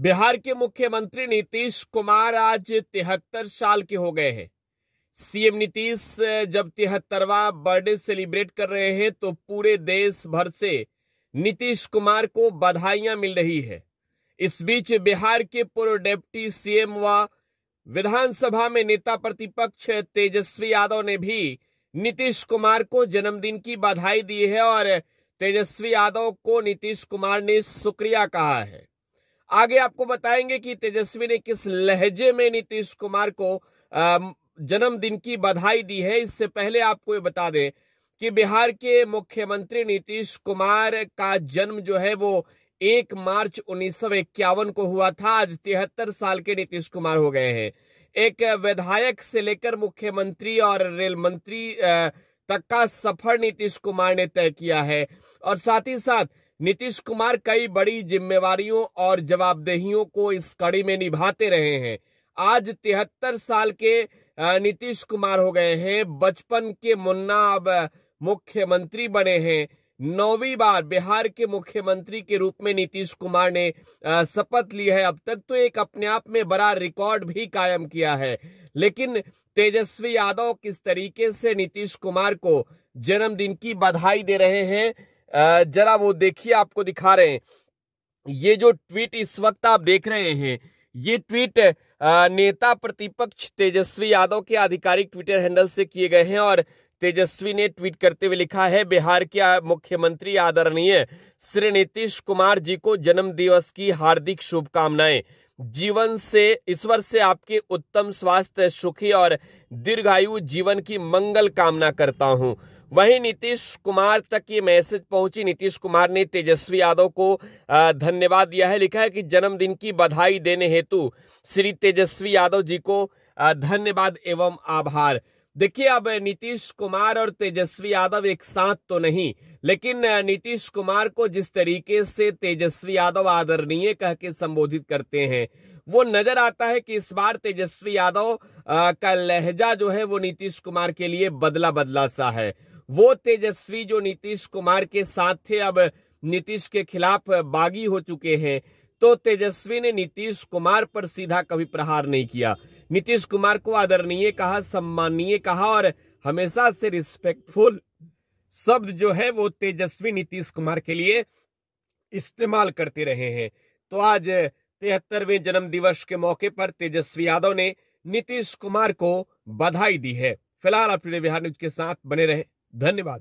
बिहार के मुख्यमंत्री नीतीश कुमार आज तिहत्तर साल के हो गए हैं सीएम नीतीश जब तिहत्तरवा बर्थडे सेलिब्रेट कर रहे हैं तो पूरे देश भर से नीतीश कुमार को बधाइयां मिल रही है इस बीच बिहार के पूर्व डेप्टी सीएम व विधानसभा में नेता प्रतिपक्ष तेजस्वी यादव ने भी नीतीश कुमार को जन्मदिन की बधाई दी है और तेजस्वी यादव को नीतीश कुमार ने शुक्रिया कहा है आगे आपको बताएंगे कि तेजस्वी ने किस लहजे में नीतीश कुमार को जन्मदिन की बधाई दी है इससे पहले आपको ये बता दें कि बिहार के मुख्यमंत्री नीतीश कुमार का जन्म जो है वो एक मार्च उन्नीस को हुआ था आज तिहत्तर साल के नीतीश कुमार हो गए हैं एक विधायक से लेकर मुख्यमंत्री और रेल मंत्री तक का सफर नीतीश कुमार ने तय किया है और साथ ही साथ नीतीश कुमार कई बड़ी जिम्मेवारियों और जवाबदेहियों को इस कड़ी में निभाते रहे हैं आज तिहत्तर साल के नीतीश कुमार हो गए हैं बचपन के मुन्ना अब मुख्यमंत्री बने हैं नौवीं बार बिहार के मुख्यमंत्री के रूप में नीतीश कुमार ने शपथ ली है अब तक तो एक अपने आप में बड़ा रिकॉर्ड भी कायम किया है लेकिन तेजस्वी यादव किस तरीके से नीतीश कुमार को जन्मदिन की बधाई दे रहे हैं जरा वो देखिए आपको दिखा रहे हैं ये जो ट्वीट इस वक्त आप देख रहे हैं ये ट्वीट नेता प्रतिपक्ष तेजस्वी यादव के आधिकारिक ट्विटर हैंडल से किए गए हैं और तेजस्वी ने ट्वीट करते हुए लिखा है बिहार के मुख्यमंत्री आदरणीय श्री नीतीश कुमार जी को जन्म दिवस की हार्दिक शुभकामनाएं जीवन से ईश्वर से आपके उत्तम स्वास्थ्य सुखी और दीर्घायु जीवन की मंगल कामना करता हूं वहीं नीतीश कुमार तक ये मैसेज पहुंची नीतीश कुमार ने तेजस्वी यादव को धन्यवाद दिया है लिखा है कि जन्मदिन की बधाई देने हेतु श्री तेजस्वी यादव जी को धन्यवाद एवं आभार देखिए अब नीतीश कुमार और तेजस्वी यादव एक साथ तो नहीं लेकिन नीतीश कुमार को जिस तरीके से तेजस्वी यादव आदरणीय कह के संबोधित करते हैं वो नजर आता है कि इस बार तेजस्वी यादव का लहजा जो है वो नीतीश कुमार के लिए बदला बदला सा है वो तेजस्वी जो नीतीश कुमार के साथ थे अब नीतीश के खिलाफ बागी हो चुके हैं तो तेजस्वी ने नीतीश कुमार पर सीधा कभी प्रहार नहीं किया नीतीश कुमार को आदरणीय कहा सम्माननीय कहा और हमेशा से रिस्पेक्टफुल शब्द जो है वो तेजस्वी नीतीश कुमार के लिए इस्तेमाल करते रहे हैं तो आज तिहत्तरवें जन्म दिवस के मौके पर तेजस्वी यादव ने नीतीश कुमार को बधाई दी है फिलहाल आप बिहार न्यूज के साथ बने रहे धन्यवाद